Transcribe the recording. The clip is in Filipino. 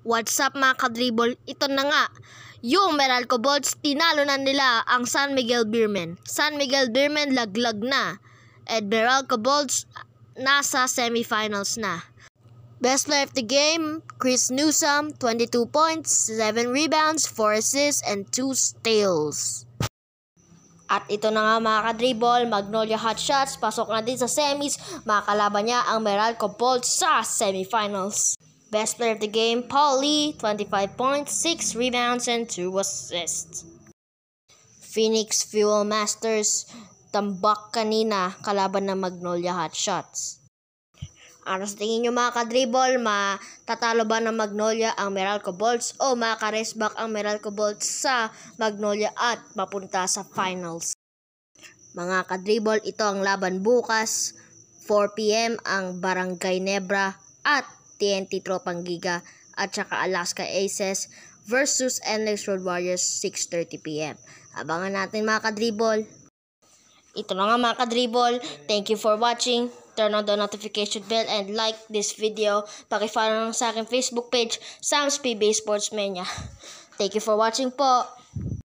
What's up mga kadribol? Ito na nga, yung Meralco Bolts tinalo na nila ang San Miguel Beermen. San Miguel Beermen laglag na. At Meralco Bolts nasa semifinals na. Best player of the game, Chris Newsom, 22 points, 7 rebounds, 4 assists, and 2 steals. At ito na nga mga kadribol, Magnolia Hotshots, pasok na din sa semis, makakalaban niya ang Meralco Bolts sa semifinals. Best player of the game, Paul Lee, 25 points, 6 rebounds, and 2 assists. Phoenix Fuel Masters, tambak kanina kalaban ng Magnolia Hotshots. Ano sa tingin nyo mga kadribble, matatalo ba ng Magnolia ang Meralco Bolts o makaresback ang Meralco Bolts sa Magnolia at mapunta sa finals? Mga kadribble, ito ang laban bukas, 4pm ang Barangay Nebra at TNT Tropang Giga at saka Alaska Aces versus NX Road Warriors 6.30pm. Abangan natin mga kadribol. Ito na nga mga kadribol. Thank you for watching. Turn on the notification bell and like this video. Pakifollow lang sa akin Facebook page, Sam's PB Sportsmania. Thank you for watching po.